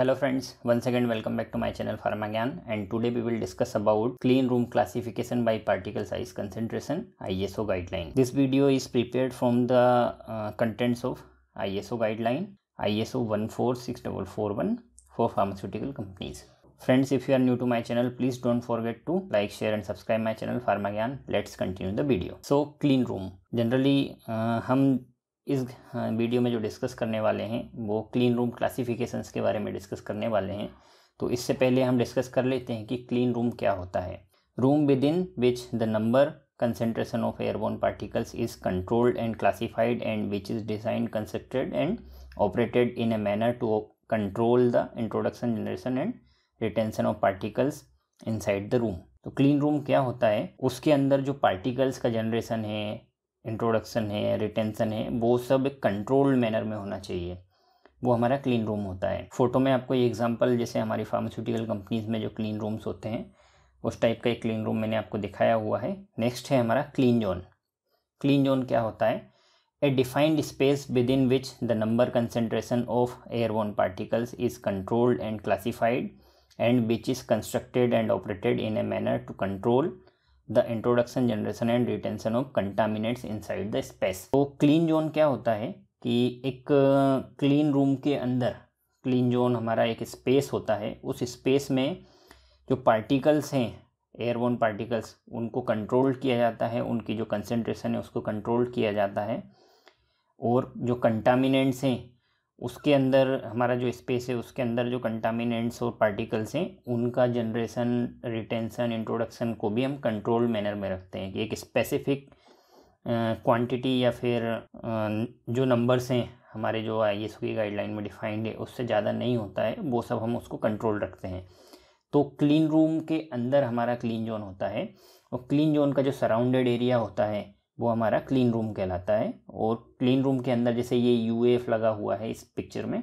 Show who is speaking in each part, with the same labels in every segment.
Speaker 1: hello friends once again welcome back to my channel PharmaGyan. and today we will discuss about clean room classification by particle size concentration iso guideline this video is prepared from the uh, contents of iso guideline iso 146441 for pharmaceutical companies friends if you are new to my channel please don't forget to like share and subscribe my channel PharmaGyan. let's continue the video so clean room generally uh, hum इस हाँ, video में जो discuss करने वाले हैं वो clean room classifications के बारे में डिस्कस करने वाले हैं तो इससे पहले हम डिस्कस कर लेते हैं कि क्लीन रूम क्या होता है room within which the number concentration of airborne particles is controlled and classified and which is design constructed and operated in a manner to control the introduction generation and retention of particles inside the room तो clean room क्या होता है उसके अंदर जो particles का generation है introduction है रिटेंसन है वो सब एक कंट्रोल्ड मैनर में होना चाहिए वो हमारा क्लीन रूम होता है फ़ोटो में आपको ये एग्जांपल जैसे हमारी फार्मास्यूटिकल कंपनीज़ में जो क्लीन रूम्स होते हैं उस टाइप का एक क्लीन रूम मैंने आपको दिखाया हुआ है नेक्स्ट है हमारा क्लीन जोन क्लीन जोन क्या होता है a defined space within which the number concentration of airborne particles is controlled and classified and which is constructed and operated in a manner to control the introduction generation and retention of contaminants inside the space तो clean zone क्या होता है कि एक clean room के अंदर clean zone हमारा एक स्पेस होता है उस स्पेस में जो पार्टिकल्स हैं एयरबोन पार्टिकल्स उनको कंट्रोल किया जाता है उनकी जो कंसेंट्रेशन है उसको कंट्रोल किया जाता है और जो कंटामिनेंट्स हैं उसके अंदर हमारा जो स्पेस है उसके अंदर जो कंटामिनेंट्स और पार्टिकल्स हैं उनका जनरेशन रिटेंसन इंट्रोडक्शन को भी हम कंट्रोल मैनर में रखते हैं कि एक स्पेसिफिक क्वांटिटी या फिर जो नंबर्स हैं हमारे जो आई एस की गाइडलाइन में डिफाइंड है उससे ज़्यादा नहीं होता है वो सब हम उसको कंट्रोल रखते हैं तो क्लीन रूम के अंदर हमारा क्लीन जोन होता है और क्लीन जोन का जो सराउंडेड एरिया होता है वो हमारा क्लीन रूम कहलाता है और क्लीन रूम के अंदर जैसे ये यू लगा हुआ है इस पिक्चर में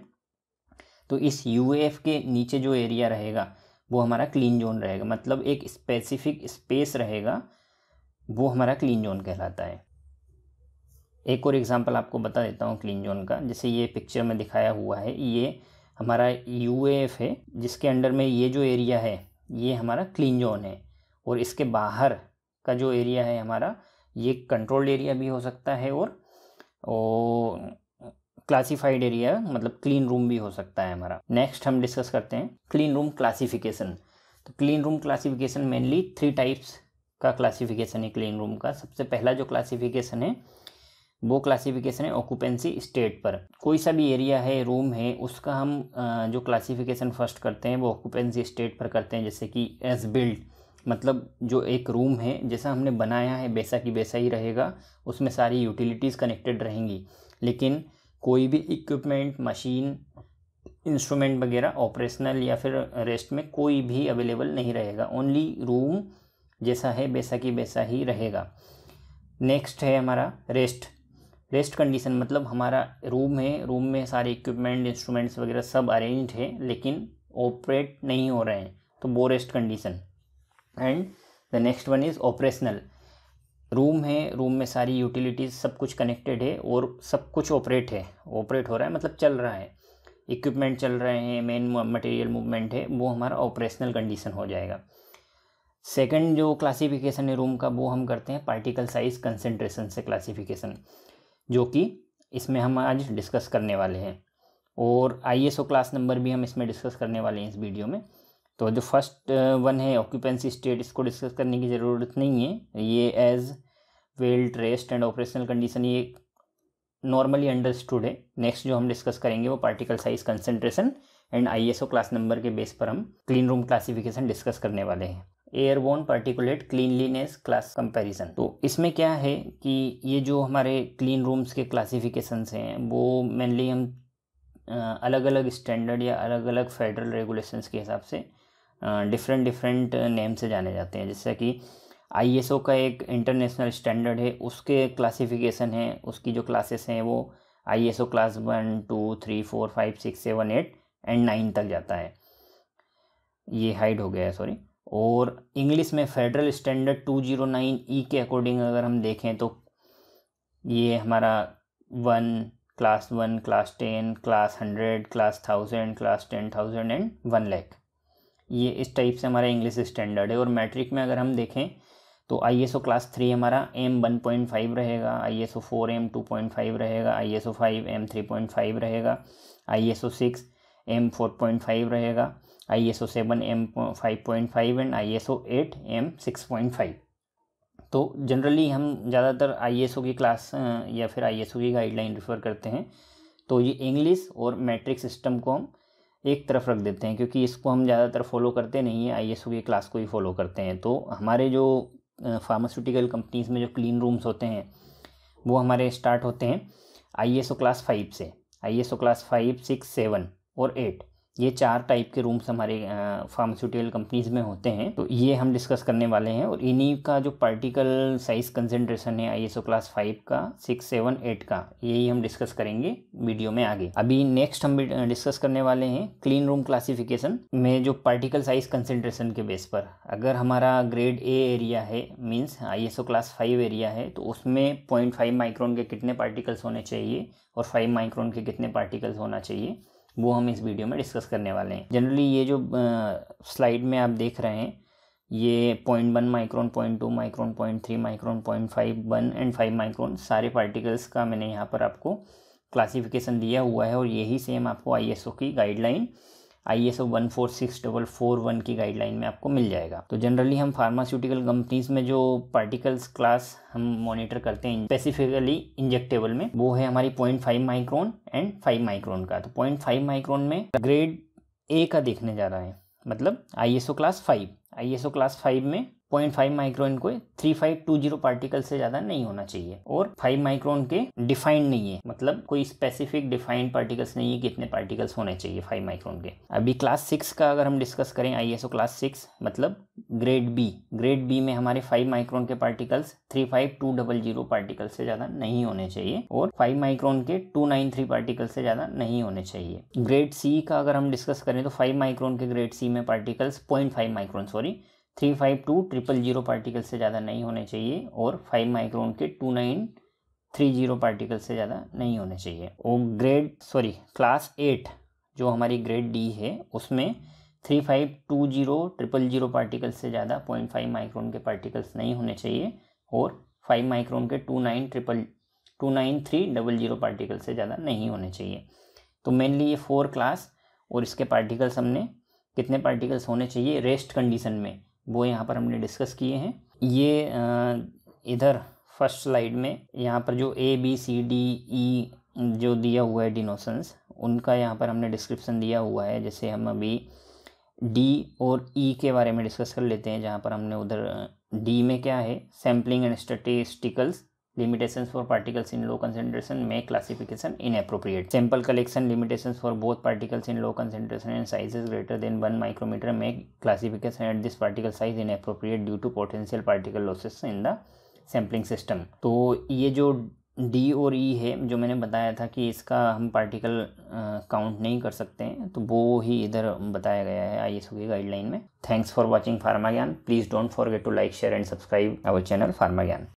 Speaker 1: तो इस यू के नीचे जो एरिया रहेगा वो हमारा क्लीन जोन रहेगा मतलब एक स्पेसिफिक स्पेस रहेगा वो हमारा क्लीन जोन कहलाता है एक और एग्ज़ाम्पल आपको बता देता हूँ क्लीन जोन का जैसे ये पिक्चर में दिखाया हुआ है ये हमारा यू है जिसके अंडर में ये जो एरिया है ये हमारा क्लीन जोन है और इसके बाहर का जो एरिया है हमारा ये कंट्रोल्ड एरिया भी हो सकता है और क्लासिफाइड एरिया मतलब क्लीन रूम भी हो सकता है हमारा नेक्स्ट हम डिस्कस करते हैं क्लीन रूम क्लासिफिकेशन तो clean room classification mainly three types का क्लासिफिकेशन है क्लीन रूम का सबसे पहला जो क्लासिफिकेशन है वो क्लासिफिकेशन है ऑक्यूपेंसी स्टेट पर कोई सा भी एरिया है रूम है उसका हम जो क्लासिफिकेशन फर्स्ट करते हैं वो ऑक्यूपेंसी स्टेट पर करते हैं जैसे कि एज बिल्ड मतलब जो एक रूम है जैसा हमने बनाया है वैसा कि वैसा ही रहेगा उसमें सारी यूटिलिटीज़ कनेक्टेड रहेंगी लेकिन कोई भी इक्विपमेंट मशीन इंस्ट्रूमेंट वगैरह ऑपरेशनल या फिर रेस्ट में कोई भी अवेलेबल नहीं रहेगा ओनली रूम जैसा है वैसा कि वैसा ही रहेगा नेक्स्ट है हमारा रेस्ट रेस्ट कंडीशन मतलब हमारा रूम है रूम में सारे इक्विपमेंट इंस्ट्रूमेंट्स वगैरह सब अरेंज है लेकिन ऑपरेट नहीं हो रहे हैं तो वो rest condition and the next one is operational room है रूम में सारी यूटिलिटीज़ सब कुछ कनेक्टेड है और सब कुछ ऑपरेट है ऑपरेट हो रहा है मतलब चल रहा है इक्विपमेंट चल रहे हैं मेन मटेरियल मूवमेंट है वो हमारा ऑपरेशनल कंडीशन हो जाएगा सेकंड जो क्लासिफिकेशन है रूम का वो हम करते हैं पार्टिकल साइज कंसेंट्रेशन से क्लासिफिकेशन जो कि इसमें हम आज डिस्कस करने वाले हैं और आईएसओ क्लास नंबर भी हम इसमें डिस्कस करने वाले हैं इस वीडियो में तो जो फर्स्ट वन uh, है ऑक्यूपेंसी स्टेट इसको डिस्कस करने की ज़रूरत नहीं है ये as well rest and operational condition ये नॉर्मली अंडरस्टूड है नेक्स्ट जो हम डिस्कस करेंगे वो particle size concentration and O class number के बेस पर हम क्लीन रूम क्लासीफिकेशन डिस्कस करने वाले हैं airborne particulate cleanliness class comparison तो इसमें क्या है कि ये जो हमारे क्लीन रूम्स के क्लासीफिकेशन हैं वो मेनली हम अलग अलग स्टैंडर्ड या अलग अलग फेडरल रेगुलेशंस के हिसाब से डिफरेंट डिफरेंट नेम से जाने जाते हैं जैसे कि आईएसओ का एक इंटरनेशनल स्टैंडर्ड है उसके क्लासिफिकेशन है उसकी जो क्लासेस हैं वो ISO class one two three four five six seven eight and nine तक जाता है ये हाइड हो गया है सॉरी और इंग्लिश में federal standard two zero nine E के अकॉर्डिंग अगर हम देखें तो ये हमारा one class one class ten class hundred class thousand class ten thousand and one lakh ये इस टाइप से हमारा इंग्लिश स्टैंडर्ड है और मैट्रिक में अगर हम देखें तो I S O class three हमारा एम वन पॉइंट फाइव रहेगा I S O four M two point five रहेगा I S O five M three point five रहेगा I S O six M four point five रहेगा I S O seven M five point five and I S O eight M six point five तो generally हम ज़्यादातर आई S ओ की class या फिर आई S ओ की guideline refer करते हैं तो ये इंग्लिश और मैट्रिक सिस्टम को हम एक तरफ रख देते हैं क्योंकि इसको हम ज़्यादातर फॉलो करते नहीं हैं आई एस की क्लास को ही फॉलो करते हैं तो हमारे जो फार्मास्यूटिकल कंपनीज़ में जो क्लीन रूम्स होते हैं वो हमारे स्टार्ट होते हैं आई क्लास फाइव से I class five six seven और एट ये चार टाइप के रूम्स हमारे फार्मास्यूटिकल कंपनीज़ में होते हैं तो ये हम डिस्कस करने वाले हैं और इन्हीं का जो पार्टिकल साइज कंसेंट्रेशन है आई क्लास फाइव का सिक्स सेवन एट का यही हम डिस्कस करेंगे वीडियो में आगे अभी नेक्स्ट हम डिस्कस करने वाले हैं क्लीन रूम क्लासिफिकेशन में जो पार्टिकल साइज कंसेंट्रेशन के बेस पर अगर हमारा ग्रेड ए एरिया है means I class five area है तो उसमें पॉइंट फाइव माइक्रोन के कितने पार्टिकल्स होने चाहिए और फाइव माइक्रोन के कितने पार्टिकल्स होना चाहिए वो हम इस वीडियो में डिस्कस करने वाले हैं जनरली ये जो स्लाइड में आप देख रहे हैं ये point one micron point two micron point three micron point five one and five micron सारे पार्टिकल्स का मैंने यहाँ पर आपको क्लासिफिकेशन दिया हुआ है और यही सेम आपको आई की guideline I S O one four six double four one की गाइडलाइन में आपको मिल जाएगा तो जनरली हम फार्मास्यूटिकल कंपनीज में जो पार्टिकल्स क्लास हम मॉनिटर करते हैं स्पेसिफिकली इंजेक्टेबल में वो है हमारी point five micron and five micron का तो पॉइंट फाइव माइक्रोन में ग्रेड ए का देखने जा रहा है मतलब I S O class five I S O class five में पॉइंट फाइव माइक्रोन को three five two zero particle से ज़्यादा नहीं होना चाहिए और फाइव माइक्रोन के डिफाइंड नहीं है मतलब कोई स्पेसिफिक डिफाइंड पार्टिकल्स नहीं है कितने पार्टिकल्स होने चाहिए फाइव माइक्रोन के अभी क्लास सिक्स का अगर हम डिस्कस करें आई क्लास सिक्स मतलब ग्रेड बी ग्रेड बी में हमारे फाइव माइक्रोन के particles three five two double zero particle से ज़्यादा नहीं होने चाहिए और फाइव माइक्रोन के टू नाइन थ्री पार्टिकल से ज़्यादा नहीं होने चाहिए ग्रेड सी का अगर हम डिस्कस करें तो फाइव माइक्रोन के ग्रेड सी में particles point five micron sorry three five two triple zero particle से ज़्यादा नहीं होने चाहिए और फाइव माइक्रोन के two nine three zero particle से ज़्यादा नहीं होने चाहिए और ग्रेड सॉरी क्लास एट जो हमारी ग्रेड डी है उसमें three five two zero triple zero particle से ज़्यादा पॉइंट फाइव माइक्रोन के पार्टिकल्स नहीं होने चाहिए और फाइव माइक्रोन के two nine triple two nine three double zero particle से ज़्यादा नहीं होने चाहिए तो मेनली ये फोर क्लास और इसके पार्टिकल्स हमने कितने पार्टिकल्स होने चाहिए रेस्ट कंडीशन में वो यहाँ पर हमने डिस्कस किए हैं ये इधर फर्स्ट स्लाइड में यहाँ पर जो A B C D E जो दिया हुआ है डिनोसन्स उनका यहाँ पर हमने डिस्क्रिप्सन दिया हुआ है जैसे हम अभी डी और ई e के बारे में डिस्कस कर लेते हैं जहाँ पर हमने उधर डी में क्या है sampling and statisticals limitations for particles in low concentration make classification inappropriate sample collection limitations for both particles in low concentration and sizes greater than 1 micrometer make classification at this particle size inappropriate due to potential particle losses in the sampling system तो ये जो D और ई e है जो मैंने बताया था कि इसका हम पार्टिकल काउंट नहीं कर सकते हैं तो वो ही इधर बताया गया है आई की गाइडलाइन में thanks for watching pharma Gyan please don't forget to like share and subscribe our channel pharma ज्ञान